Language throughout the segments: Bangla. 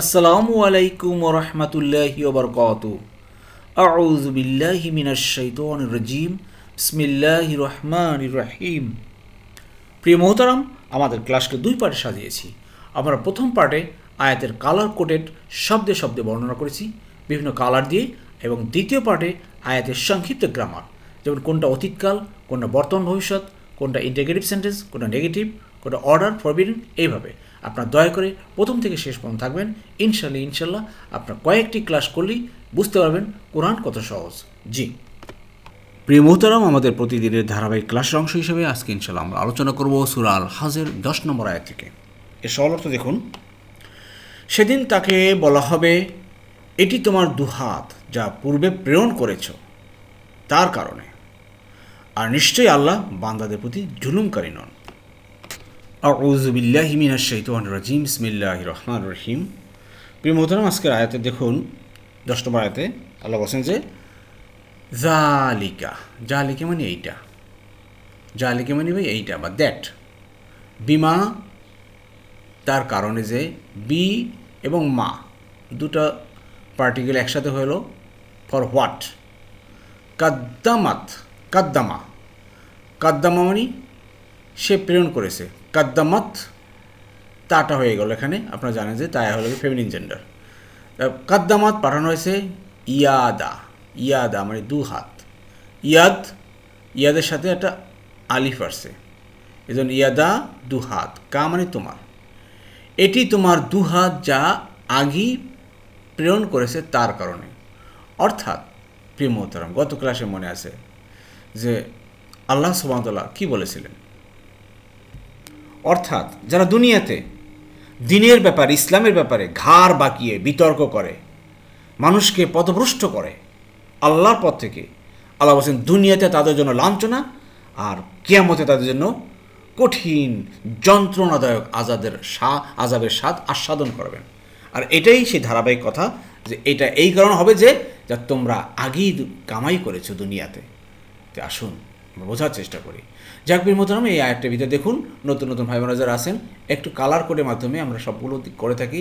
আসসালামু আলাইকুম রহমতুল্লাহি ওবরকত আউযু বিল্লাহি মিনাশ শাইতানির রাজিম বিসমিল্লাহির রহিম প্রিয় মোহতারাম আমাদের ক্লাসকে দুই পার্টে সাজিয়েছি আমরা প্রথম পার্টে আয়াতের কালার কোটেড শব্দে শব্দে বর্ণনা করেছি বিভিন্ন কালার দিয়ে এবং দ্বিতীয় পার্টে আয়াতের সংক্ষিপ্ত গ্রামার যেমন কোনটা অতীতকাল কোনটা বর্তমান ভবিষ্যৎ কোনটা ইন্টিগ্রেটিভ সেন্টেন্স কোনটা নেগেটিভ কোনটা অর্ডার ফরবিডিং এইভাবে আপনার দয়া করে প্রথম থেকে শেষ পর্যন্ত থাকবেন ইনশাল্লাহ ইনশাল্লাহ আপনার কয়েকটি ক্লাস করলেই বুঝতে পারবেন কোরআন কত সহজ জি প্রিয় মোহতারাম আমাদের প্রতিদিনের ধারাবাহিক ক্লাসের অংশ হিসেবে আজকে ইনশাল্লাহ আমরা আলোচনা করব সুরা আল হাজের দশ নম্বর আয় থেকে এর সহল অর্থ দেখুন সেদিন তাকে বলা হবে এটি তোমার দুহাত যা পূর্বে প্রেরণ করেছ তার কারণে আর নিশ্চয়ই আল্লাহ বান্দাদের প্রতি জুলুমকারী নন মিনাশ শাইতানির রাজিম বিসমিল্লাহির রহমানির রহিম প্রিয় মোহতরম আজকের আয়াতে দেখুন 10 নম্বর আয়াতে আল্লাহ বলেন যে জালিকা জালিকা মানে এইটা জালিকা মানে ভাই এইটা বা দ্যাট বিমা তার কারণে যে বি এবং মা দুটা পার্টিকেল একসাথে হলো ফর হোয়াট কাদ্দামাত কাদ্দামা কাদ্দামা মানে সে প্রেরণ করেছে কাদ্দামাত তাটা হয়ে গেল এখানে আপনারা জানেন যে তায়া হলো ফেমিনিন জেন্ডার কাদ্দামাত পাঠানো হয়েছে ইয়াদা ইয়াদা মানে দু হাত ইয়াদ ইয়াদের সাথে একটা আলিফ আসছে এজন ইয়াদা দু হাত কা মানে তোমার এটি তোমার দু হাত যা আগি প্রেরণ করেছে তার কারণে অর্থাৎ প্রিমতরম গত ক্লাসে মনে আছে যে আল্লাহ সুবাহতাল্লাহ কি বলেছিলেন অর্থাৎ যারা দুনিয়াতে দিনের ব্যাপারে ইসলামের ব্যাপারে ঘাড় বাঁকিয়ে বিতর্ক করে মানুষকে পথভ্রষ্ট করে আল্লাহর পথ থেকে আল্লাহ বলছেন দুনিয়াতে তাদের জন্য লাঞ্ছনা আর কেয়ামতে তাদের জন্য কঠিন যন্ত্রণাদায়ক আজাদের সা আজাবের স্বাদ আস্বাদন করবেন আর এটাই সেই ধারাবাহিক কথা যে এটা এই কারণ হবে যে যা তোমরা আগেই কামাই করেছো দুনিয়াতে আসুন আমরা বোঝার চেষ্টা করি জাকবির আমি এই আয়াতটার ভিতরে দেখুন নতুন নতুন ভাই বোনা যারা আছেন একটু কালার কোডের মাধ্যমে আমরা সবগুলো করে থাকি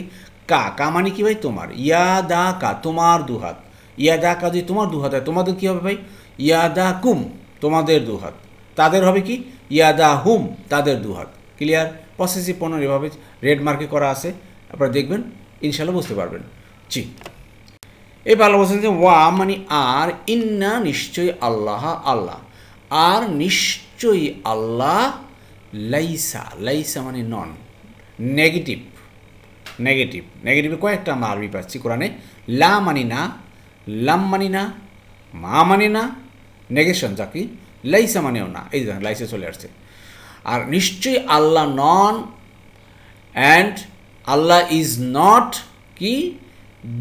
কা কা মানে কি ভাই তোমার ইয়া দা কা তোমার দুহাত ইয়া দা কা যদি তোমার দুহাত হয় তোমাদের কী হবে ভাই ইয়া দা কুম তোমাদের দুহাত তাদের হবে কি ইয়া দা হুম তাদের দুহাত ক্লিয়ার পসেসিভ পণ্য এভাবে রেড মার্কে করা আছে আপনারা দেখবেন ইনশাল্লাহ বুঝতে পারবেন জি এই ভালো বলছেন যে ওয়া মানে আর ইন্না নিশ্চয়ই আল্লাহ আল্লাহ আর নিশ্চয় নিশ্চয়ই আল্লাহ লাইসা লাইসা মানে নন নেগেটিভ নেগেটিভ নেগেটিভে কয়েকটা আমরা আরবি পাচ্ছি কোরআনে লা মানি না লাম মানি না মা মানে না নেগেশন কি লাইসা মানেও না এই দেখেন লাইসা চলে আসছে আর নিশ্চয়ই আল্লাহ নন অ্যান্ড আল্লাহ ইজ নট কি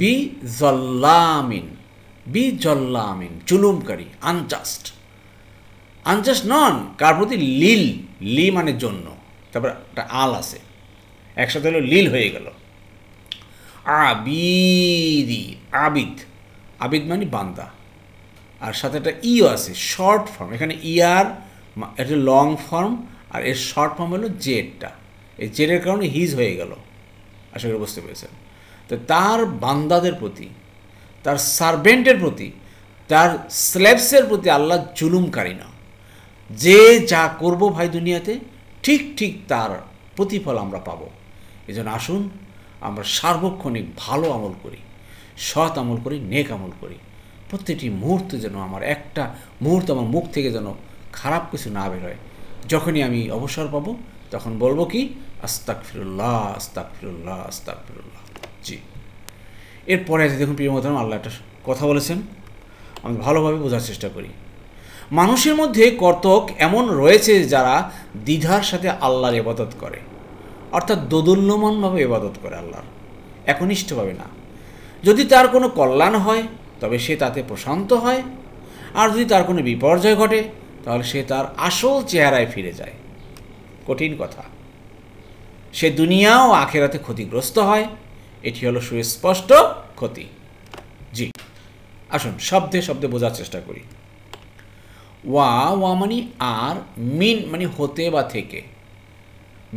বি জল্লামিন বি জল্লামিন জুলুমকারী আনজাস্ট আনজাস্ট নন কার প্রতি লীল লি মানে জন্য তারপর একটা আল আছে একসাথে হলো লীল হয়ে গেল আবিদি আবিদ আবিদ মানে বান্দা আর সাথে একটা ইও আছে শর্ট ফর্ম এখানে ইয়ার এটা লং ফর্ম আর এর শর্ট ফর্ম হলো জেডটা এই জেডের কারণে হিজ হয়ে গেল আশা করি বুঝতে পেরেছেন তো তার বান্দাদের প্রতি তার সার্ভেন্টের প্রতি তার স্ল্যাবসের প্রতি আল্লাহ জুলুমকারী না যে যা করব ভাই দুনিয়াতে ঠিক ঠিক তার প্রতিফল আমরা পাব এজন্য আসুন আমরা সার্বক্ষণিক ভালো আমল করি সৎ আমল করি নেক আমল করি প্রত্যেকটি মুহূর্তে যেন আমার একটা মুহূর্ত আমার মুখ থেকে যেন খারাপ কিছু না বেরোয় যখনই আমি অবসর পাব তখন বলবো কি আস্তাক ফিরুল্লাহ আস্তাক ফিরুল্লাহ আস্তাক ফিরুল্লাহ জি এরপরে দেখুন প্রিয় মতন আল্লাহ একটা কথা বলেছেন আমি ভালোভাবে বোঝার চেষ্টা করি মানুষের মধ্যে কর্তক এমন রয়েছে যারা দ্বিধার সাথে আল্লাহর ইবাদত করে অর্থাৎ দোদুল্যমানভাবে ইবাদত করে আল্লাহর একনিষ্ঠভাবে না যদি তার কোনো কল্যাণ হয় তবে সে তাতে প্রশান্ত হয় আর যদি তার কোনো বিপর্যয় ঘটে তাহলে সে তার আসল চেহারায় ফিরে যায় কঠিন কথা সে দুনিয়া ও আখেরাতে ক্ষতিগ্রস্ত হয় এটি হলো সুস্পষ্ট ক্ষতি জি আসুন শব্দে শব্দে বোঝার চেষ্টা করি ওয়া ওয়া মানে আর মিন মানে হতে বা থেকে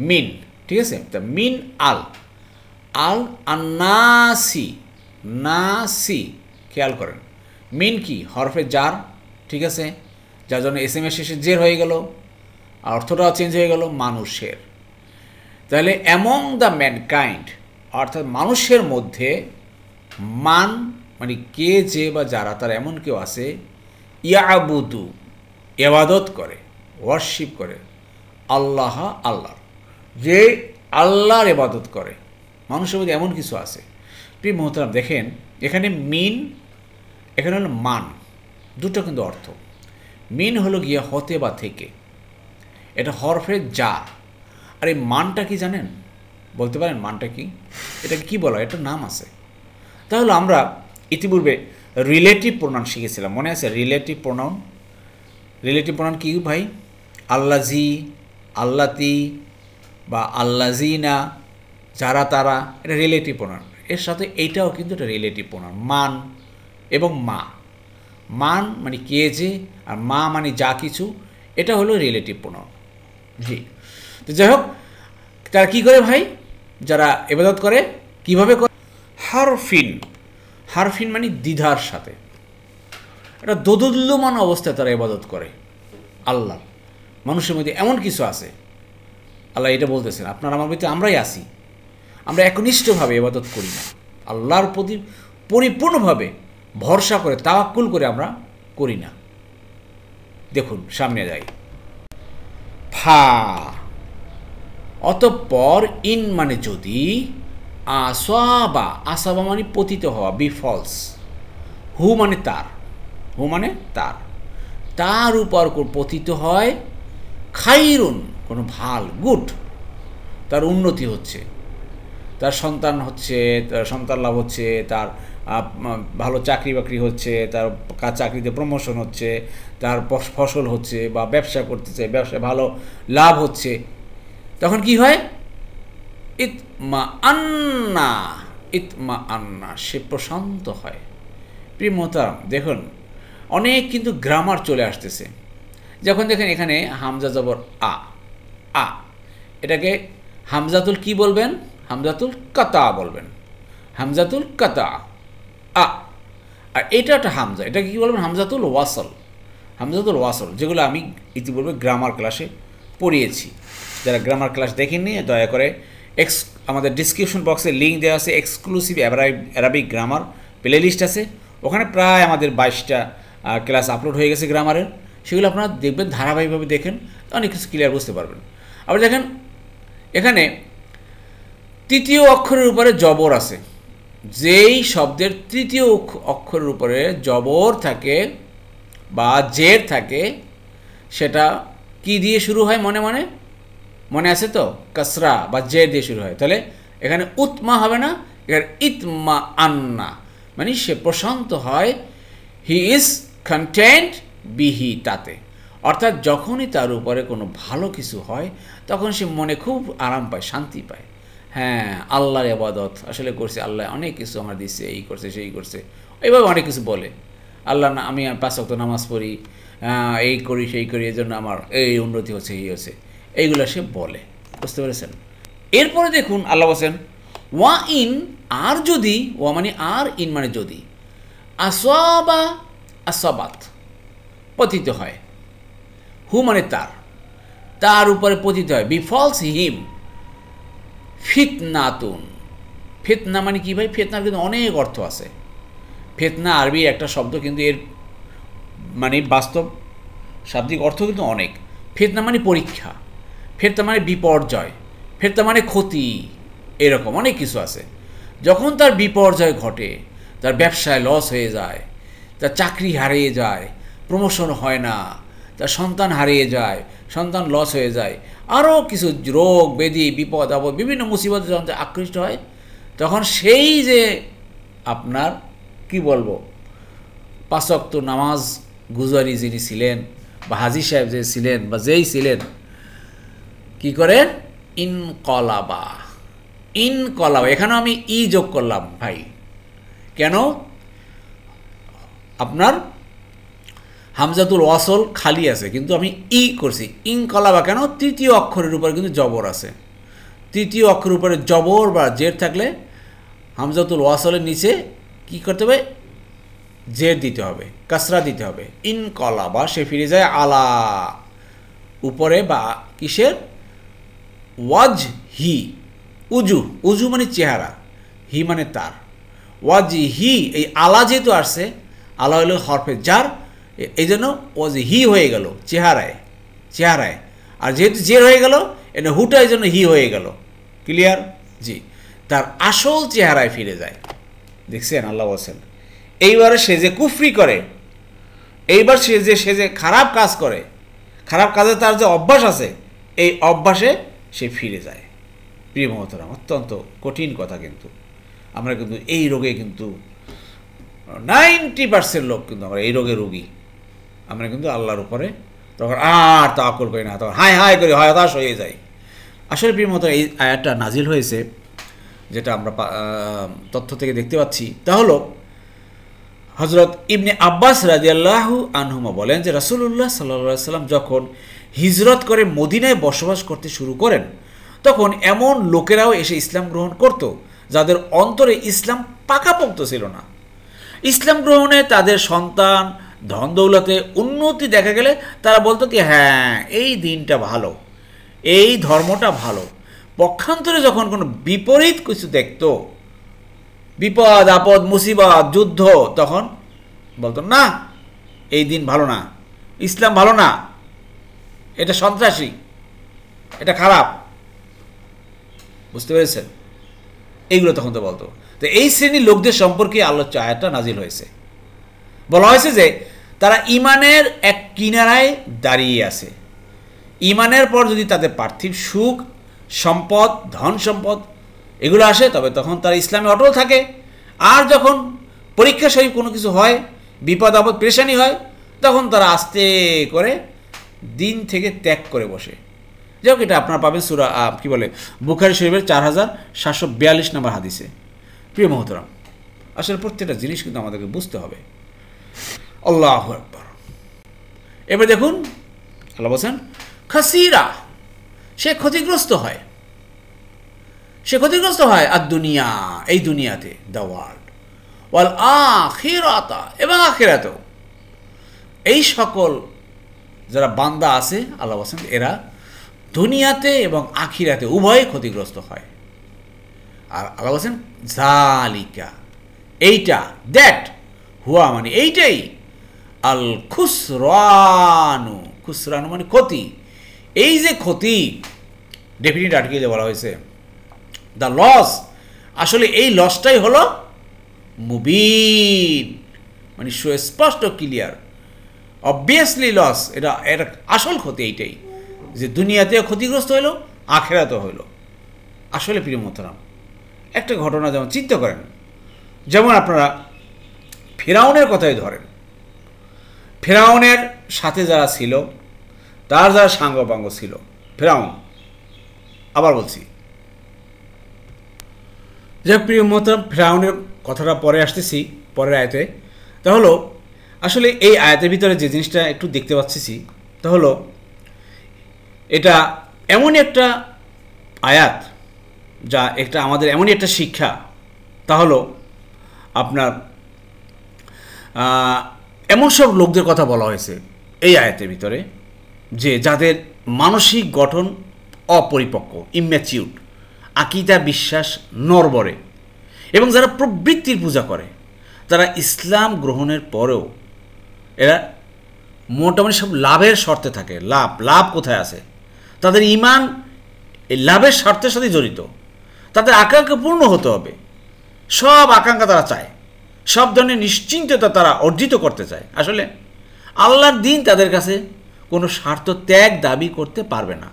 মিন ঠিক আছে তা মিন আল আল আন্নাসি নাসি খেয়াল করেন মিন কি হরফে জার ঠিক আছে যার জন্য এস এম এস শেষে জের হয়ে গেল আর অর্থটাও চেঞ্জ হয়ে গেল মানুষের তাহলে অ্যামং দ্য ম্যানকাইন্ড অর্থাৎ মানুষের মধ্যে মান মানে কে যে বা যারা তার এমন কেউ আছে ইয়াবুদু এবাদত করে ওয়ার্শিপ করে আল্লাহ আল্লাহ যে আল্লাহর এবাদত করে মানুষের মধ্যে এমন কিছু আছে প্রিয় মোহতারাম দেখেন এখানে মিন এখানে হলো মান দুটো কিন্তু অর্থ মিন হলো গিয়া হতে বা থেকে এটা হরফে যা আর এই মানটা কি জানেন বলতে পারেন মানটা কি এটা কি বলা এটা নাম আছে তাহলে আমরা ইতিপূর্বে রিলেটিভ প্রোনাউন শিখেছিলাম মনে আছে রিলেটিভ প্রোনাউন রিলেটিভ প্রণাম কী ভাই আল্লাজি আল্লাতি বা আল্লাজিনা যারা তারা এটা রিলেটিভ প্রণাম এর সাথে এইটাও কিন্তু এটা রিলেটিভ প্রণাম মান এবং মা মান মানে কে যে আর মা মানে যা কিছু এটা হলো রিলেটিভ প্রণাম জি তো যাই হোক তারা কী করে ভাই যারা এবাদত করে কিভাবে করে হারফিন হারফিন মানে দ্বিধার সাথে একটা দোদুল্যমান অবস্থায় তারা ইবাদত করে আল্লাহ মানুষের মধ্যে এমন কিছু আছে আল্লাহ এটা বলতেছেন আপনার আমার মধ্যে আমরাই আসি আমরা একনিষ্ঠভাবে ইবাদত করি না আল্লাহর প্রতি পরিপূর্ণভাবে ভরসা করে তাওয়াক্কুল করে আমরা করি না দেখুন সামনে যাই ফা অতঃপর ইন মানে যদি আসাবা আসাবা মানে পতিত হওয়া বি ফলস হু মানে তার হো মানে তার তার উপর পতিত হয় খাইরুন কোনো ভাল গুড তার উন্নতি হচ্ছে তার সন্তান হচ্ছে তার সন্তান লাভ হচ্ছে তার ভালো চাকরি বাকরি হচ্ছে তার চাকরিতে প্রমোশন হচ্ছে তার ফসল হচ্ছে বা ব্যবসা করতেছে ব্যবসায় ভালো লাভ হচ্ছে তখন কি হয় ইতমা আন্না ইতমা আন্না সে প্রশান্ত হয় প্রিমতারাম দেখুন অনেক কিন্তু গ্রামার চলে আসতেছে যখন দেখেন এখানে হামজা জবর আ আ এটাকে হামজাতুল কি বলবেন হামজাতুল কাতা বলবেন হামজাতুল কাতা আ আর এটা একটা হামজা এটাকে কী বলবেন হামজাতুল ওয়াসল হামজাতুল ওয়াসল যেগুলো আমি ইতিপূর্বে গ্রামার ক্লাসে পড়িয়েছি যারা গ্রামার ক্লাস দেখেননি দয়া করে এক্স আমাদের ডিসক্রিপশন বক্সে লিঙ্ক দেওয়া আছে exclusive Arabic grammar playlist আছে ওখানে প্রায় আমাদের বাইশটা ক্লাস আপলোড হয়ে গেছে গ্রামারের সেগুলো আপনারা দেখবেন ধারাবাহিকভাবে দেখেন অনেক কিছু ক্লিয়ার বুঝতে পারবেন আবার দেখেন এখানে তৃতীয় অক্ষরের উপরে জবর আছে যেই শব্দের তৃতীয় অক্ষরের উপরে জবর থাকে বা জের থাকে সেটা কি দিয়ে শুরু হয় মনে মনে মনে আছে তো কাসরা বা জের দিয়ে শুরু হয় তাহলে এখানে উৎমা হবে না এখানে ইতমা আন্না মানে সে প্রশান্ত হয় হি ইজ কন্টেন্ট বিহি তাতে অর্থাৎ যখনই তার উপরে কোনো ভালো কিছু হয় তখন সে মনে খুব আরাম পায় শান্তি পায় হ্যাঁ আল্লাহর আবাদত আসলে করছে আল্লাহ অনেক কিছু আমার দিচ্ছে এই করছে সেই করছে এইভাবে অনেক কিছু বলে আল্লাহ না আমি পাঁচ অক্ত নামাজ পড়ি এই করি সেই করি এই জন্য আমার এই উন্নতি হচ্ছে এই হচ্ছে এইগুলো সে বলে বুঝতে পেরেছেন এরপরে দেখুন আল্লাহ বলছেন ওয়া ইন আর যদি ওয়া মানে আর ইন মানে যদি আসোয়া বা আসাবাত পতিত হয় হু মানে তার তার উপরে পতিত হয় বিফলস হিম ফিতনাতুন ফেতনা মানে কী ভাই ফেতনার কিন্তু অনেক অর্থ আছে ফেতনা আরবি একটা শব্দ কিন্তু এর মানে বাস্তব শাব্দিক অর্থ কিন্তু অনেক ফেতনা মানে পরীক্ষা ফেরতা মানে বিপর্যয় ফেরতা মানে ক্ষতি এরকম অনেক কিছু আছে যখন তার বিপর্যয় ঘটে তার ব্যবসায় লস হয়ে যায় যা চাকরি হারিয়ে যায় প্রমোশন হয় না যা সন্তান হারিয়ে যায় সন্তান লস হয়ে যায় আরও কিছু রোগ বেদি বিপদ আপদ বিভিন্ন মুসিবত যখন আকৃষ্ট হয় তখন সেই যে আপনার কি বলবো পাশক্ত নামাজ গুজারি যিনি ছিলেন বা হাজি সাহেব যে ছিলেন বা যেই ছিলেন কি করেন ইনকলাবা ইনকলাবা এখানেও আমি ই যোগ করলাম ভাই কেন আপনার হামজাতুল ওয়াসল খালি আছে কিন্তু আমি ই করছি ইং কলাবা কেন তৃতীয় অক্ষরের উপরে কিন্তু জবর আছে তৃতীয় অক্ষরের উপরে জবর বা জের থাকলে হামজাতুল ওয়াসলের নিচে কি করতে হবে জের দিতে হবে কাসরা দিতে হবে ইন কলা বা সে ফিরে যায় আলা উপরে বা কিসের ওয়াজ হি উজু উজু মানে চেহারা হি মানে তার ওয়াজ হি এই আলা যেহেতু আসছে আল্লাহ হইল হরফে জার এই জন্য ও যে হি হয়ে গেল চেহারায় চেহারায় আর যেহেতু জের হয়ে গেল এটা হুটা এই জন্য হি হয়ে গেল ক্লিয়ার জি তার আসল চেহারায় ফিরে যায় দেখছেন আল্লাহ বলছেন এইবারে সে যে কুফরি করে এইবার সে যে সে যে খারাপ কাজ করে খারাপ কাজে তার যে অভ্যাস আছে এই অভ্যাসে সে ফিরে যায় প্রিয় মহতরাম অত্যন্ত কঠিন কথা কিন্তু আমরা কিন্তু এই রোগে কিন্তু নাইনটি পার্সেন্ট লোক কিন্তু আমরা এই রোগে রুগী আমরা কিন্তু আল্লাহর উপরে তখন আর আকল করি না তখন হায় হায় করি হতাশ হয়ে যাই আসলে মতো এই আয়াতটা নাজিল হয়েছে যেটা আমরা তথ্য থেকে দেখতে পাচ্ছি তা হলো হজরত ইবনে আব্বাস আল্লাহ আনহুমা বলেন যে রাসুল্লাহ সাল্লা সাল্লাম যখন হিজরত করে মদিনায় বসবাস করতে শুরু করেন তখন এমন লোকেরাও এসে ইসলাম গ্রহণ করত যাদের অন্তরে ইসলাম পাকাপোক্ত ছিল না ইসলাম গ্রহণে তাদের সন্তান ধন দৌলতে উন্নতি দেখা গেলে তারা বলতো কি হ্যাঁ এই দিনটা ভালো এই ধর্মটা ভালো পক্ষান্তরে যখন কোনো বিপরীত কিছু দেখত বিপদ আপদ মুসিবত যুদ্ধ তখন বলতো না এই দিন ভালো না ইসলাম ভালো না এটা সন্ত্রাসী এটা খারাপ বুঝতে পেরেছেন এইগুলো তখন তো বলতো তো এই শ্রেণীর লোকদের সম্পর্কে আলোচ্য আয়াতটা নাজিল হয়েছে বলা হয়েছে যে তারা ইমানের এক কিনারায় দাঁড়িয়ে আছে ইমানের পর যদি তাদের পার্থিব সুখ সম্পদ ধন সম্পদ এগুলো আসে তবে তখন তারা ইসলামে অটল থাকে আর যখন পরীক্ষা সহিত কোনো কিছু হয় বিপদ আপদ পেশানি হয় তখন তারা আস্তে করে দিন থেকে ত্যাগ করে বসে যাই হোক এটা আপনারা পাবেন সুরা কী বলে বুখারি শরীফের চার হাজার সাতশো বিয়াল্লিশ নম্বর হাদিসে প্রিয় মহতরাম আসলে প্রত্যেকটা জিনিস কিন্তু আমাদেরকে বুঝতে হবে আল্লাহ একবার এবার দেখুন আল্লাহ বলছেন খাসিরা সে ক্ষতিগ্রস্ত হয় সে ক্ষতিগ্রস্ত হয় আর দুনিয়া এই দুনিয়াতে দ্য ওয়ার্ল্ড ওয়াল আখিরাতা এবং আখিরাত এই সকল যারা বান্দা আছে আল্লাহ বলছেন এরা দুনিয়াতে এবং আখিরাতে উভয়ে ক্ষতিগ্রস্ত হয় আর আল্লাহ বলছেন জালিকা এইটা দ্যাট হুয়া মানে এইটাই আল খুসরানু খুসরানু মানে ক্ষতি এই যে ক্ষতি ডেফিনিট আর্টিকেলে বলা হয়েছে দ্য লস আসলে এই লসটাই হলো মুবিন মানে সুস্পষ্ট ক্লিয়ার অবভিয়াসলি লস এটা এর আসল ক্ষতি এইটাই যে দুনিয়াতেও ক্ষতিগ্রস্ত হলো আখেরাতেও হলো আসলে প্রিয় মতরাম একটা ঘটনা যেমন চিন্তা করেন যেমন আপনারা ফেরাউনের কথাই ধরেন ফেরাউনের সাথে যারা ছিল তার যারা সাঙ্গপাঙ্গ ছিল ফেরাউন আবার বলছি যে প্রিয় মতাম ফেরাউনের কথাটা পরে আসতেছি পরের আয়তে তা হলো আসলে এই আয়াতের ভিতরে যে জিনিসটা একটু দেখতে পাচ্ছি তা হলো এটা এমন একটা আয়াত যা এটা আমাদের এমনই একটা শিক্ষা তা হলো আপনার এমন সব লোকদের কথা বলা হয়েছে এই আয়াতের ভিতরে যে যাদের মানসিক গঠন অপরিপক্ক ইম্যাচিউড আকিদা বিশ্বাস নরবরে এবং যারা প্রবৃত্তির পূজা করে তারা ইসলাম গ্রহণের পরেও এরা মোটামুটি সব লাভের শর্তে থাকে লাভ লাভ কোথায় আছে তাদের ইমান এই লাভের স্বার্থের সাথে জড়িত তাদের আকাঙ্ক্ষা পূর্ণ হতে হবে সব আকাঙ্ক্ষা তারা চায় সব ধরনের নিশ্চিন্ততা তারা অর্জিত করতে চায় আসলে আল্লাহর দিন তাদের কাছে কোনো স্বার্থ ত্যাগ দাবি করতে পারবে না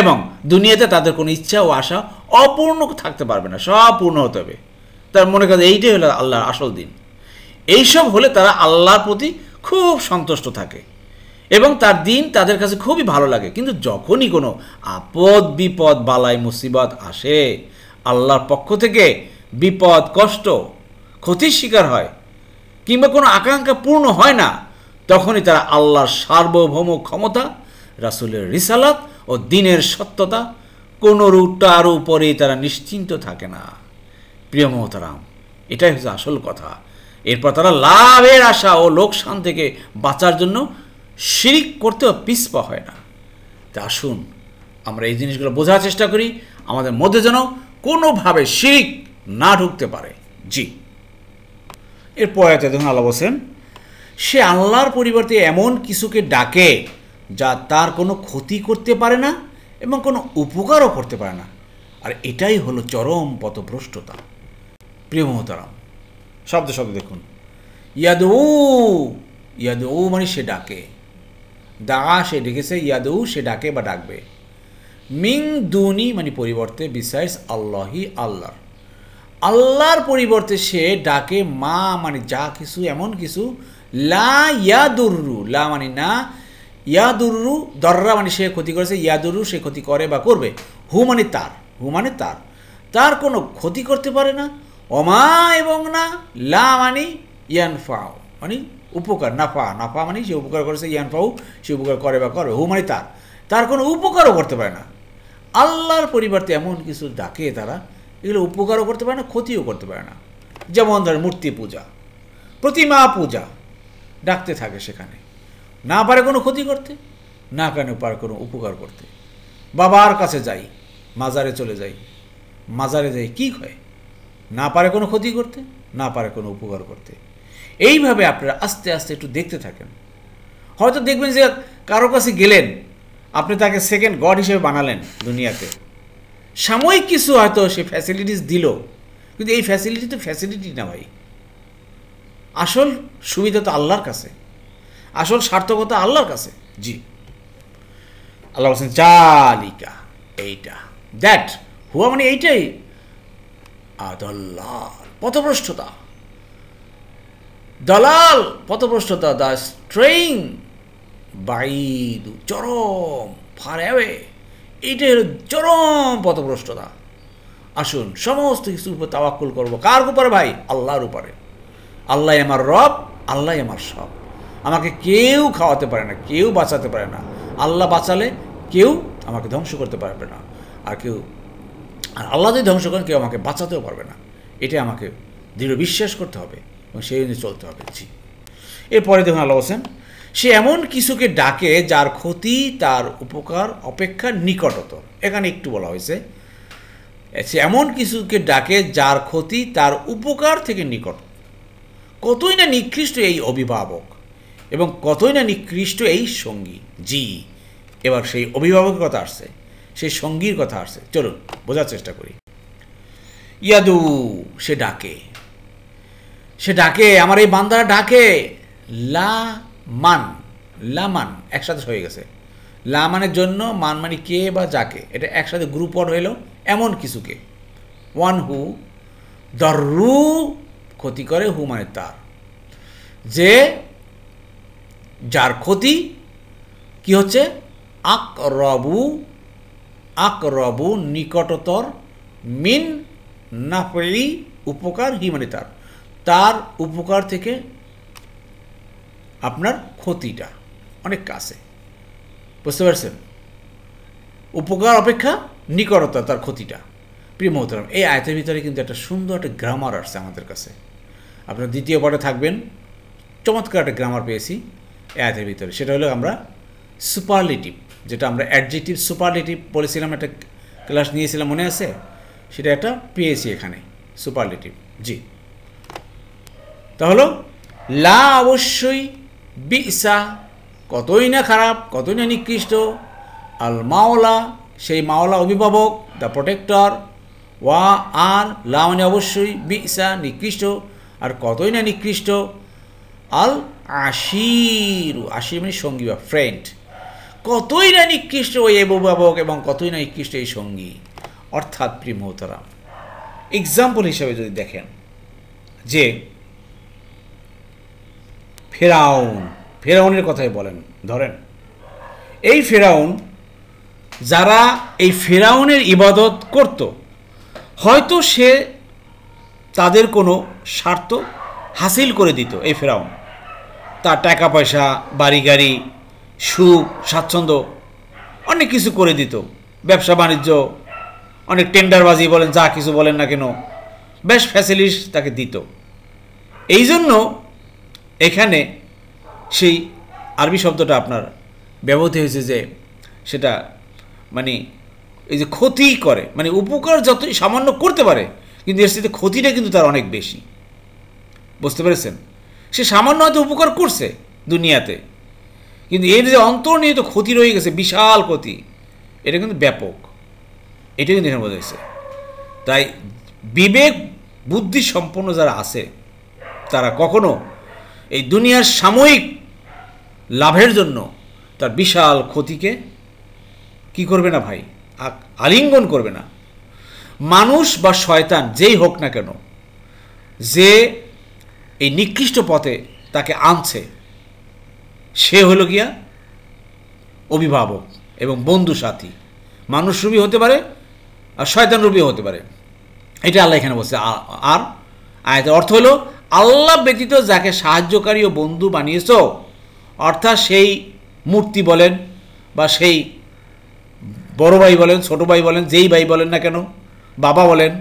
এবং দুনিয়াতে তাদের কোনো ইচ্ছা ও আশা অপূর্ণ থাকতে পারবে না সব পূর্ণ হতে হবে তার মনে করে এইটাই হলো আল্লাহর আসল দিন এইসব হলে তারা আল্লাহর প্রতি খুব সন্তুষ্ট থাকে এবং তার দিন তাদের কাছে খুবই ভালো লাগে কিন্তু যখনই কোনো আপদ বিপদ বালাই মুসিবত আসে আল্লাহর পক্ষ থেকে বিপদ কষ্ট ক্ষতির শিকার হয় কিংবা কোনো আকাঙ্ক্ষা পূর্ণ হয় না তখনই তারা আল্লাহর সার্বভৌম ক্ষমতা রাসুলের রিসালাত ও দিনের সত্যতা কোনো রুটার উপরেই তারা নিশ্চিন্ত থাকে না প্রিয় মহতারাম এটাই হচ্ছে আসল কথা এরপর তারা লাভের আশা ও লোকসান থেকে বাঁচার জন্য শিরিক করতেও পিসপা হয় না তা আসুন আমরা এই জিনিসগুলো বোঝার চেষ্টা করি আমাদের মধ্যে যেন কোনোভাবে শিরিক না ঢুকতে পারে জি এর পয়াতে ধরুন আল্লাহ বসেন সে আল্লাহর পরিবর্তে এমন কিছুকে ডাকে যা তার কোনো ক্ষতি করতে পারে না এবং কোনো উপকারও করতে পারে না আর এটাই হলো চরম পথভ্রষ্টতা প্রিয় মহতারাম শব্দ শব্দ দেখুন ও ইয়াদ ও মানে সে ডাকে দা সে ডেকেছে ইয়াদু সে ডাকে বা ডাকবে মিং দুনি মানে পরিবর্তে বিসাইস আল্লাহি আল্লাহর আল্লাহর পরিবর্তে সে ডাকে মা মানে যা কিছু এমন কিছু লা ইয়াদুরু লা মানে না ইয়াদুরু দর্রা মানে সে ক্ষতি করেছে ইয়াদুরু সে ক্ষতি করে বা করবে হু মানে তার হু মানে তার তার কোনো ক্ষতি করতে পারে না অমা এবং না লা মানে ইয়ানফাও মানে উপকার নাফা নাফা মানে সে উপকার করেছে ইয়ান পাউ সে উপকার করে বা করবে হু মানে তার তার কোনো উপকারও করতে পারে না আল্লাহর পরিবর্তে এমন কিছু ডাকে তারা এগুলো উপকারও করতে পারে না ক্ষতিও করতে পারে না যেমন ধর মূর্তি পূজা প্রতিমা পূজা ডাকতে থাকে সেখানে না পারে কোনো ক্ষতি করতে না কেন পারে কোনো উপকার করতে বাবার কাছে যাই মাজারে চলে যাই মাজারে যাই কি হয় না পারে কোনো ক্ষতি করতে না পারে কোনো উপকার করতে এইভাবে আপনারা আস্তে আস্তে একটু দেখতে থাকেন হয়তো দেখবেন যে কারো কাছে গেলেন আপনি তাকে সেকেন্ড গড হিসেবে বানালেন দুনিয়াতে সাময়িক কিছু হয়তো সে ফ্যাসিলিটিস দিল কিন্তু এই ফ্যাসিলিটি তো ফ্যাসিলিটি না ভাই আসল সুবিধা তো আল্লাহর কাছে আসল সার্থকতা আল্লাহর কাছে জি আল্লাহ বলছেন চালিকা এইটা দ্যাট হুয়া মানে এইটাই আদাল্লাহ পথভ্রষ্টতা দালাল পথভ্রষ্টতা দা স্ট্রেইং বাইদু চরম ফার অ্যাওয়ে এইটাই হলো চরম পথভ্রষ্টতা আসুন সমস্ত কিছুর উপর তাওয়াক্কুল করবো কার উপরে ভাই আল্লাহর উপরে আল্লাহ আমার রব আল্লাহ আমার সব আমাকে কেউ খাওয়াতে পারে না কেউ বাঁচাতে পারে না আল্লাহ বাঁচালে কেউ আমাকে ধ্বংস করতে পারবে না আর কেউ আর আল্লাহ যদি ধ্বংস করেন কেউ আমাকে বাঁচাতেও পারবে না এটা আমাকে দৃঢ় বিশ্বাস করতে হবে এবং সেই অনুযায়ী চলতে হবে জি এরপরে দেখুন আল্লাহ হোসেন সে এমন কিছুকে ডাকে যার ক্ষতি তার উপকার অপেক্ষা নিকটতর এখানে একটু বলা হয়েছে সে এমন কিছুকে ডাকে যার ক্ষতি তার উপকার থেকে নিকট কতই না নিকৃষ্ট এই অভিভাবক এবং কতই না নিকৃষ্ট এই সঙ্গী জি এবার সেই অভিভাবকের কথা আসছে সেই সঙ্গীর কথা আসছে চলুন বোঝার চেষ্টা করি ইয়াদু সে ডাকে সে ডাকে আমার এই বান্দারা ডাকে লা মান লা মান একসাথে হয়ে গেছে লা মানের জন্য মান মানে কে বা যাকে এটা একসাথে গ্রুপ ওয়ার্ড হইল এমন কিছুকে ওয়ান হু রু ক্ষতি করে হু মানে তার যে যার ক্ষতি কি হচ্ছে আক রবু আক রবু নিকটতর মিন নাফি উপকার হি মানে তার তার উপকার থেকে আপনার ক্ষতিটা অনেক কাছে বুঝতে পারছেন উপকার অপেক্ষা নিকটতা তার ক্ষতিটা প্রিয় মহতরাম এই আয়তের ভিতরে কিন্তু একটা সুন্দর একটা গ্রামার আসছে আমাদের কাছে আপনার দ্বিতীয় পাঠে থাকবেন চমৎকার একটা গ্রামার পেয়েছি এই আয়তের ভিতরে সেটা হলো আমরা সুপারলেটিভ যেটা আমরা অ্যাডজেক্টিভ সুপারলেটিভ বলেছিলাম একটা ক্লাস নিয়েছিলাম মনে আছে সেটা একটা পেয়েছি এখানে সুপারলেটিভ জি তা হলো লা অবশ্যই বিসা কতই না খারাপ কতই না নিকৃষ্ট আল মাওলা সেই মাওলা অভিভাবক দ্য প্রোটেক্টর ওয়া আর লা মানে অবশ্যই বিসা নিকৃষ্ট আর কতই না নিকৃষ্ট আল আশির আশির মানে সঙ্গী বা ফ্রেন্ড কতই না নিকৃষ্ট ওই অভিভাবক এবং কতই না নিকৃষ্ট এই সঙ্গী অর্থাৎ প্রিমহতারাম এক্সাম্পল হিসাবে যদি দেখেন যে ফেরাউন ফেরাউনের কথাই বলেন ধরেন এই ফেরাউন যারা এই ফেরাউনের ইবাদত করত হয়তো সে তাদের কোনো স্বার্থ হাসিল করে দিত এই ফেরাউন তার টাকা পয়সা বাড়ি গাড়ি সুখ স্বাচ্ছন্দ্য অনেক কিছু করে দিত ব্যবসা বাণিজ্য অনেক টেন্ডারবাজি বলেন যা কিছু বলেন না কেন বেশ ফ্যাসিলিস তাকে দিত এই জন্য এখানে সেই আরবি শব্দটা আপনার ব্যবহৃত হয়েছে যে সেটা মানে এই যে ক্ষতি করে মানে উপকার যতই সামান্য করতে পারে কিন্তু এর সাথে ক্ষতিটা কিন্তু তার অনেক বেশি বুঝতে পেরেছেন সে সামান্য হয়তো উপকার করছে দুনিয়াতে কিন্তু এর যে অন্তর্নিহিত ক্ষতি রয়ে গেছে বিশাল ক্ষতি এটা কিন্তু ব্যাপক এটা কিন্তু এখানে বোঝা তাই বিবেক বুদ্ধি সম্পন্ন যারা আছে তারা কখনো এই দুনিয়ার সাময়িক লাভের জন্য তার বিশাল ক্ষতিকে কি করবে না ভাই আলিঙ্গন করবে না মানুষ বা শয়তান যেই হোক না কেন যে এই নিকৃষ্ট পথে তাকে আনছে সে হলো গিয়া অভিভাবক এবং বন্ধু সাথী রুবি হতে পারে আর শয়তান রুবি হতে পারে এটা আল্লাহ এখানে বলছে আর আয়তের অর্থ হলো আল্লাহ ব্যতীত যাকে সাহায্যকারী ও বন্ধু বানিয়েছ অর্থাৎ সেই মূর্তি বলেন বা সেই বড় ভাই বলেন ছোট ভাই বলেন যেই ভাই বলেন না কেন বাবা বলেন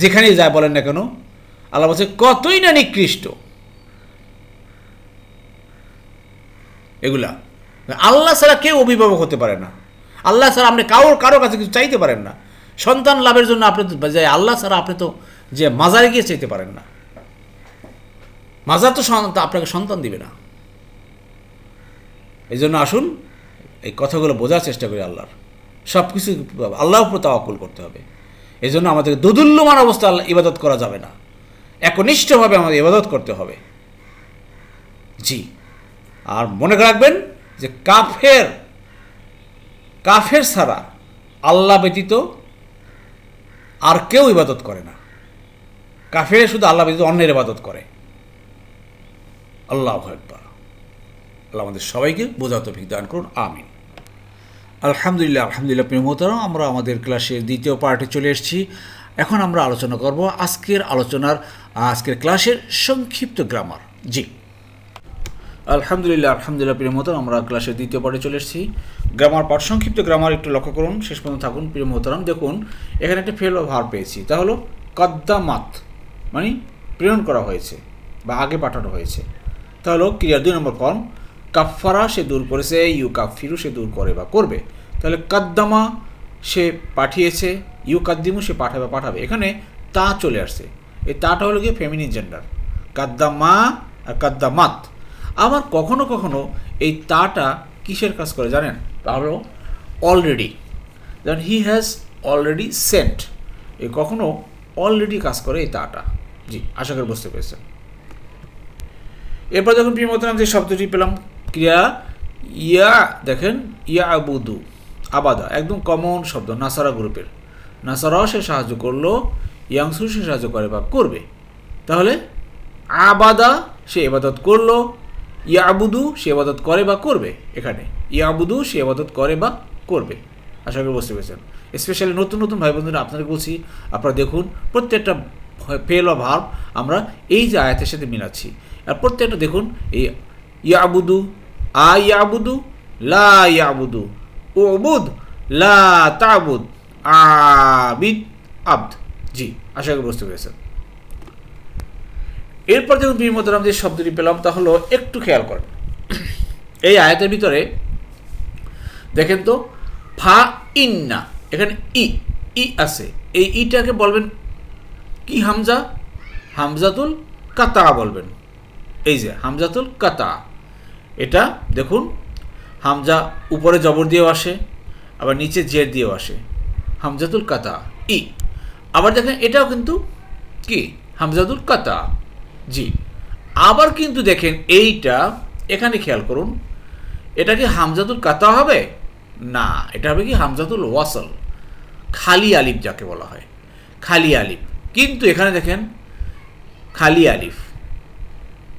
যেখানেই যা বলেন না কেন আল্লাহ বলছে কতই না নিকৃষ্ট এগুলা আল্লাহ ছাড়া কেউ অভিভাবক হতে পারে না আল্লাহ ছাড়া আপনি কারোর কারো কাছে কিছু চাইতে পারেন না সন্তান লাভের জন্য আপনি আল্লাহ ছাড়া আপনি তো যে মাজারে গিয়ে চাইতে পারেন না মাজার তো আপনাকে সন্তান দিবে না এই জন্য আসুন এই কথাগুলো বোঝার চেষ্টা করি আল্লাহর সব কিছু আল্লাহ উপর তাওয়াকুল করতে হবে এই জন্য আমাদের দোদুল্যমান অবস্থা ইবাদত করা যাবে না একনিষ্ঠভাবে আমাদের ইবাদত করতে হবে জি আর মনে রাখবেন যে কাফের কাফের ছাড়া আল্লাহ ব্যতীত আর কেউ ইবাদত করে না কাফের শুধু আল্লাহ ব্যতীত অন্যের ইবাদত করে আল্লাহ একবার আল্লাহ আমাদের সবাইকে বোঝা তফিক দান করুন আমিন আলহামদুলিল্লাহ আলহামদুলিল্লাহ প্রিয় মোহতারাম আমরা আমাদের ক্লাসের দ্বিতীয় পার্টে চলে এসেছি এখন আমরা আলোচনা করব আজকের আলোচনার আজকের ক্লাসের সংক্ষিপ্ত গ্রামার জি আলহামদুলিল্লাহ আলহামদুলিল্লাহ প্রিয় মোহতারাম আমরা ক্লাসের দ্বিতীয় পার্টে চলে এসেছি গ্রামার পাঠ সংক্ষিপ্ত গ্রামার একটু লক্ষ্য করুন শেষ পর্যন্ত থাকুন প্রিয় মোহতারাম দেখুন এখানে একটা ফেল ভার পেয়েছি তা হলো কদ্দামাত মানে প্রেরণ করা হয়েছে বা আগে পাঠানো হয়েছে তাহলে ক্রিয়ার দুই নম্বর কর্ম কাফারা সে দূর করেছে ইউ কাফিরু সে দূর করে বা করবে তাহলে কাদ্দামা সে পাঠিয়েছে ইউ কাদ্দিমু সে পাঠাবে পাঠাবে এখানে তা চলে আসছে এই তাটা হলো গিয়ে ফেমিনিন জেন্ডার কাদ্দামা আর কাদ্দামাত আবার কখনো কখনো এই তাটা কিসের কাজ করে জানেন তা হলো already then he has already sent a কখনো অলরেডি কাজ করে এই তাটা জি আশা করি বুঝতে পেরেছেন এরপর যখন প্রিয়মতনাম যে শব্দটি পেলাম ক্রিয়া ইয়া দেখেন ইয়া আবুদু আবাদা একদম কমন শব্দ নাসারা গ্রুপের নাসারাও সে সাহায্য করলো ইয়াংসু সে সাহায্য করে বা করবে তাহলে আবাদা সে এবাদত করলো ইয়া আবুদু সে এবাদত করে বা করবে এখানে ইয়াবুদু সে এবাদত করে বা করবে আশা করি বুঝতে পেরেছেন স্পেশালি নতুন নতুন ভাই বন্ধুরা আপনাদের বলছি আপনারা দেখুন প্রত্যেকটা ফেল বা ভার্ব আমরা এই যে আয়াতের সাথে মিলাচ্ছি আর প্রত্যেকটা দেখুন এই ইয়াবুদু আ ইয়াবুদু লা ইয়াবুদু ও বুদ লা তাবুদ আবিদ আব্দ জি আশা করি বুঝতে পেরেছেন এরপর যখন বিমতরাম যে শব্দটি পেলাম তা হলো একটু খেয়াল করেন এই আয়াতের ভিতরে দেখেন তো ফা ইন না এখানে ই ই আছে এই ইটাকে বলবেন কি হামজা হামজাতুল কাতা বলবেন এই যে হামজাতুল কাতা এটা দেখুন হামজা উপরে জবর দিয়েও আসে আবার নিচে জের দিয়েও আসে হামজাতুল কাতা ই আবার দেখেন এটাও কিন্তু কি হামজাদুল কাতা জি আবার কিন্তু দেখেন এইটা এখানে খেয়াল করুন এটা কি হামজাদুল কাতা হবে না এটা হবে কি হামজাতুল ওয়াসল খালি আলিফ যাকে বলা হয় খালি আলিফ কিন্তু এখানে দেখেন খালি আলিফ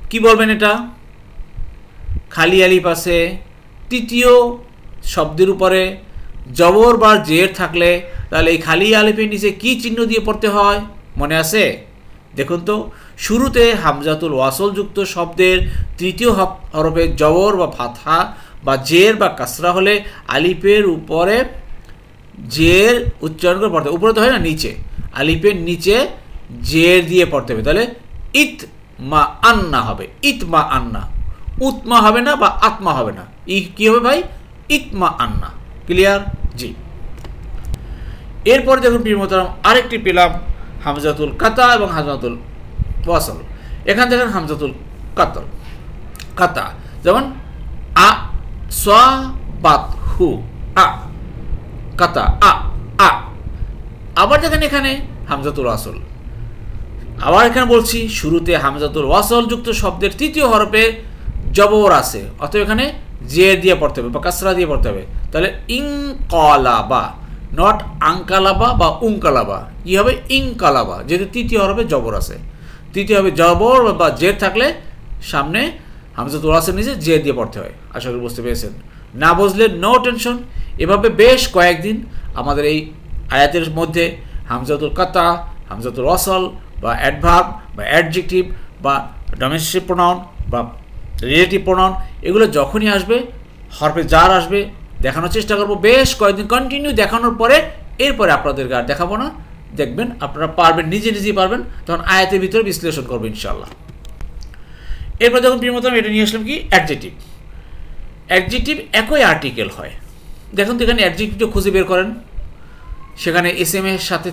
কি বলবেন এটা খালি আলিফ আছে তৃতীয় শব্দের উপরে জবর বা জের থাকলে তাহলে এই খালি আলিফের নিচে কি চিহ্ন দিয়ে পড়তে হয় মনে আছে দেখুন তো শুরুতে হামজাতুল ওয়াসল যুক্ত শব্দের তৃতীয় হরফের জবর বা ফাথা বা জের বা কাসরা হলে আলিফের উপরে জের উচ্চারণ করে পড়তে উপরে তো হয় না নিচে আলিফের নিচে জের দিয়ে পড়তে হবে তাহলে ইত মা আন্না হবে ইত মা আন্না উৎমা হবে না বা আত্মা হবে না ই কী হবে ভাই ইতমা আন্না ক্লিয়ার জি এরপরে দেখুন প্রিয়মতারাম আরেকটি পেলাম হামজাতুল কাতা এবং হামজাতুল ওয়াসল এখান থেকে হামজাতুল কাতল কাতা যেমন আ আ কাতা আ আ আবার দেখেন এখানে হামজাতুল আসল আবার এখানে বলছি শুরুতে হামজাতুল ওয়াসল যুক্ত শব্দের তৃতীয় হরফে জবর আছে অতএব এখানে জের দিয়ে পড়তে হবে বা কাসরা দিয়ে পড়তে হবে তাহলে ইংকলাবা নট আংকালাবা বা উংকালাবা কী হবে ইংকালাবা যেহেতু তৃতীয় হরফে জবর আছে তৃতীয় হবে জবর বা জের থাকলে সামনে হামজা তোরাসের নিজে জে দিয়ে পড়তে হয় আশা করি বুঝতে পেরেছেন না বুঝলে নো টেনশন এভাবে বেশ কয়েকদিন আমাদের এই আয়াতের মধ্যে হামজাতুল কাতা হামজাতুল রসল বা অ্যাডভার্ব বা অ্যাডজেক্টিভ বা ডোমেস্টিক প্রোনাউন বা রিলেটিভ প্রোনাউন এগুলো যখনই আসবে হরফে যার আসবে দেখানোর চেষ্টা করব বেশ কয়েকদিন কন্টিনিউ দেখানোর পরে এরপরে আপনাদেরকে আর দেখাবো না দেখবেন আপনারা পারবেন নিজে নিজেই পারবেন তখন আয়াতের ভিতরে বিশ্লেষণ করবো ইনশাল্লাহ এরপর যখন প্রিমতম এটা নিয়ে আসলাম কি অ্যাডজেটিভ অ্যাডজেটিভ একই আর্টিকেল হয় দেখুন তো এখানে অ্যাডজেটিভটা খুঁজে বের করেন সেখানে এস এম এর সাথে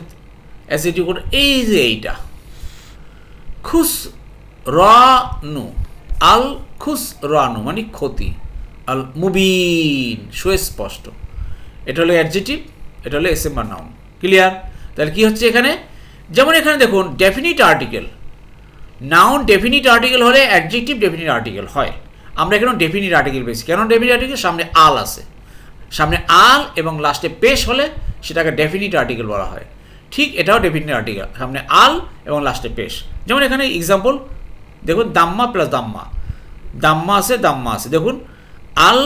অ্যাডজেটিভ করেন এই যে এইটা খুস রানু আল খুস রানু মানে ক্ষতি আল মুবিন সুস্পষ্ট এটা হলো অ্যাডজেটিভ এটা হলো এস এম বা নাউন ক্লিয়ার তাহলে কি হচ্ছে এখানে যেমন এখানে দেখুন definite article noun definite article হলে অ্যাডজেক্টিভ ডেফিনিট আর্টিকেল হয় আমরা এখানে ডেফিনিট আর্টিকেল পেয়েছি কেন ডেফিনিট আর্টিকেল সামনে আল আছে সামনে আল এবং লাস্টে পেশ হলে সেটাকে ডেফিনিট আর্টিকেল বলা হয় ঠিক এটাও ডেফিনিট আর্টিকেল সামনে আল এবং লাস্টে পেশ যেমন এখানে এক্সাম্পল দেখুন দাম্মা প্লাস দাম্মা দাম্মা আছে দাম্মা আছে দেখুন আল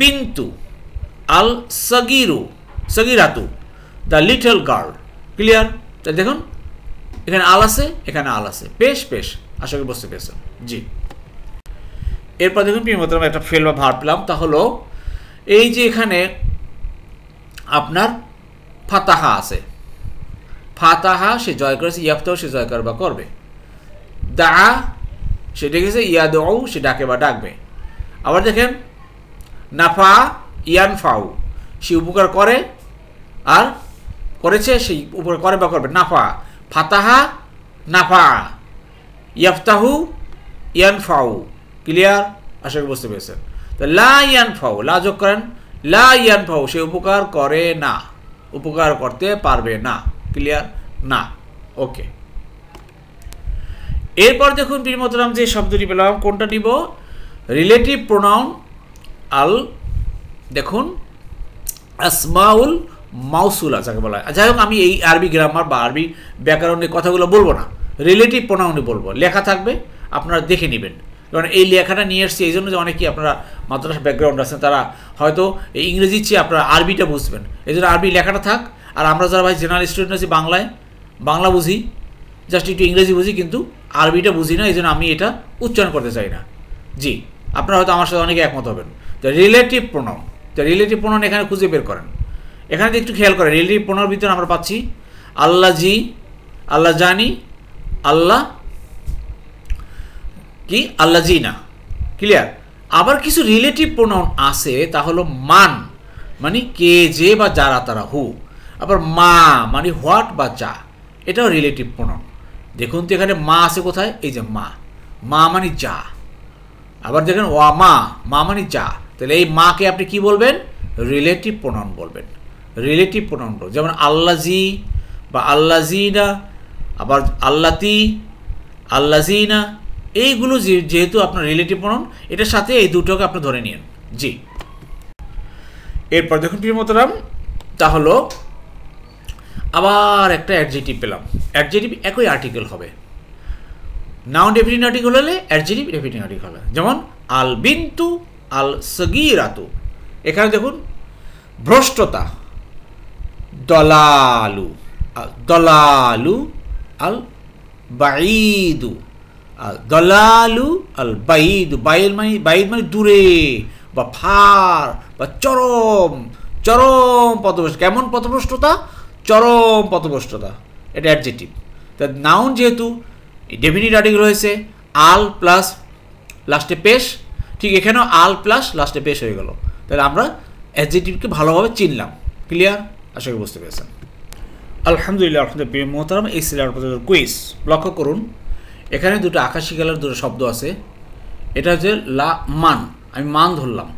বিন্তু আল সগিরু সগিরাতু দ্য লিটল গার্ল ক্লিয়ার দেখুন এখানে আল আছে এখানে আল আছে পেশ পেশ আশা করি বুঝতে পেরেছেন জি এরপর দেখুন প্রিমতম একটা ফেল বা ভার পেলাম তা হলো এই যে এখানে আপনার ফাতাহা আছে ফাতাহা সে জয় করেছে ইয়াফতাও সে জয় করবা করবে দা সে ডেকেছে ইয়াদাও সে ডাকে বা ডাকবে আবার দেখেন নাফা ইয়ান ফাউ সে উপকার করে আর করেছে সেই উপকার করে বা করবে নাফা ফাতাহা নাফা ইয়াফতাহু ইয়ানফাউ ক্লিয়ার আশা করি বুঝতে পেরেছেন তো লা ইয়ানফাউ লা যোগ করেন লা ইয়ানফাউ সে উপকার করে না উপকার করতে পারবে না ক্লিয়ার না ওকে এরপর দেখুন প্রিমতরাম যে শব্দটি পেলাম কোনটা নিব রিলেটিভ প্রোনাউন আল দেখুন আসমাউল মাউসুলা যাকে বলা হয় যাই হোক আমি এই আরবি গ্রামার বা আরবি ব্যাকরণের কথাগুলো বলবো না রিলেটিভ প্রোনাউনে বলবো লেখা থাকবে আপনারা দেখে নেবেন কারণ এই লেখাটা নিয়ে এসছি এই জন্য যে অনেকেই আপনারা মাদ্রাস ব্যাকগ্রাউন্ড আছেন তারা হয়তো এই ইংরেজির চেয়ে আপনারা আরবিটা বুঝবেন এই জন্য আরবি লেখাটা থাক আর আমরা যারা ভাই জেনারেল স্টুডেন্ট আছি বাংলায় বাংলা বুঝি জাস্ট একটু ইংরেজি বুঝি কিন্তু আরবিটা বুঝি না এই জন্য আমি এটা উচ্চারণ করতে চাই না জি আপনারা হয়তো আমার সাথে অনেকে একমত হবেন তো রিলেটিভ প্রোনাউন তো রিলেটিভ প্রোনাউন এখানে খুঁজে বের করেন এখানে একটু খেয়াল করেন এলটির পুনর্বিতরণ আমরা পাচ্ছি আল্লাহ জি আল্লাহ জানি আল্লাহ কি আল্লাহ জি না ক্লিয়ার আবার কিছু রিলেটিভ প্রোনাউন আছে তা হলো মান মানে কে যে বা যারা তারা হু আবার মা মানে হোয়াট বা যা এটাও রিলেটিভ প্রোনাউন দেখুন তো এখানে মা আছে কোথায় এই যে মা মা মানে যা আবার দেখেন ওয়া মা মা মানে যা তাহলে এই মাকে আপনি কি বলবেন রিলেটিভ প্রোনাউন বলবেন রিলেটিভ প্রোনাউন যেমন আল্লাজি বা আল্লাজিনা আবার আল্লাতি আল্লাজিনা এইগুলো যেহেতু আপনার রিলেটিভ প্রোনাউন এটার সাথে এই দুটোকে আপনি ধরে নিন জি এরপর দেখুন প্রিয় মতরাম তা হলো আবার একটা অ্যাডজেটিভ পেলাম অ্যাডজেটিভ একই আর্টিকেল হবে নাও ডেফিনিং আর্টিকেল হলে অ্যাডজেটিভ ডেফিনিং আর্টিকেল হলে যেমন আল বিন্তু আল সগিরাতু এখানে দেখুন ভ্রষ্টতা দলালু দলালু আল বাইদু দলালু আল বাইদু বাইর মানে বাইর মানে দূরে বা ফার বা চরম চরম পথভ্রষ্ট কেমন পথভ্রষ্টতা চরম পথভ্রষ্টতা এটা অ্যাডজেটিভ তা নাউন যেহেতু ডেফিনিট আর্টিকেল রয়েছে আল প্লাস লাস্টে পেশ ঠিক এখানেও আল প্লাস লাস্টে পেশ হয়ে গেল তাহলে আমরা অ্যাডজেটিভকে ভালোভাবে চিনলাম ক্লিয়ার আশা করি বুঝতে পেরেছেন আলহামদুলিল্লাহ আপনাদের মোহতারাম এই সিলার আপনাদের কুইজ লক্ষ্য করুন এখানে দুটো আকাশি কালার দুটো শব্দ আছে এটা হচ্ছে লা মান আমি মান ধরলাম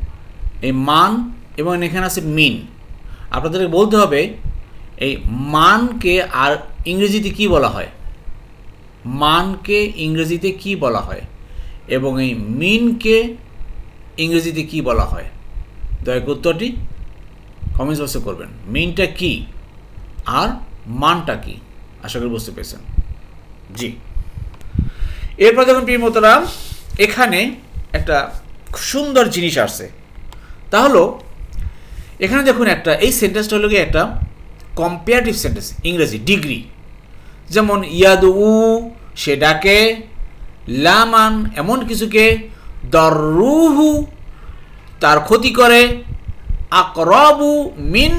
এই মান এবং এখানে আছে মিন আপনাদেরকে বলতে হবে এই মানকে আর ইংরেজিতে কি বলা হয় মানকে ইংরেজিতে কি বলা হয় এবং এই মিনকে ইংরেজিতে কি বলা হয় দয়া উত্তরটি কমেন্টস বক্সে করবেন মেইনটা কি আর মানটা কি আশা করি বুঝতে পেরেছেন জি এরপর যখন প্রিয়মতরা এখানে একটা সুন্দর জিনিস আসছে তাহলে এখানে দেখুন একটা এই সেন্টেন্সটা হলো গিয়ে একটা কম্পেয়ারটিভ সেন্টেন্স ইংরেজি ডিগ্রি যেমন উ সে ডাকে লামান এমন কিছুকে দরুহু তার ক্ষতি করে আকরবু মিন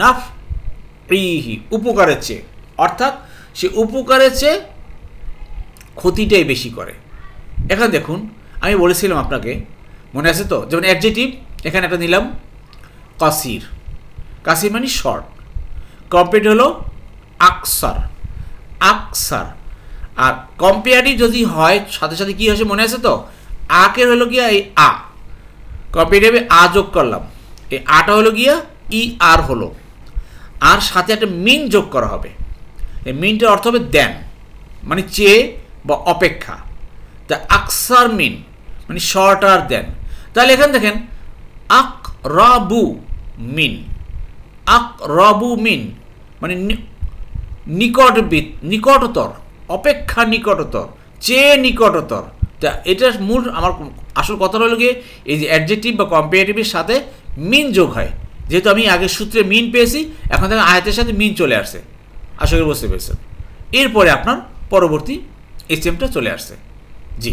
নাফ উপকারের চেয়ে অর্থাৎ সে উপকারের চেয়ে ক্ষতিটাই বেশি করে এখানে দেখুন আমি বলেছিলাম আপনাকে মনে আছে তো যেমন অ্যাডজেটিভ এখানে একটা নিলাম কাসির কাসির মানে শর্ট কম্পেয়ার হলো আকসার আকসার আর কম্পেয়ারি যদি হয় সাথে সাথে কী হয়েছে মনে আছে তো আকে হলো কি এই আ আমি আ যোগ করলাম এই আটা হলো গিয়া ই আর হলো আর সাথে একটা মিন যোগ করা হবে এই মিনটার অর্থ হবে দেন মানে চেয়ে বা অপেক্ষা তা আকসার মিন মানে শর্টার দেন তাহলে এখানে দেখেন আক রবু মিন আক রবু মিন মানে নিকট নিকটতর অপেক্ষা নিকটতর চেয়ে নিকটতর তা এটার মূল আমার আসল কথা হলো গিয়ে এই যে অ্যাডজেক্টিভ বা কম্পারেটিভের সাথে মিন যোগ হয় যেহেতু আমি আগের সূত্রে মিন পেয়েছি এখন থেকে আয়াতের সাথে মিন চলে আসছে আশা করি বুঝতে পেরেছেন এরপরে আপনার পরবর্তী এসএমটা চলে আসছে জি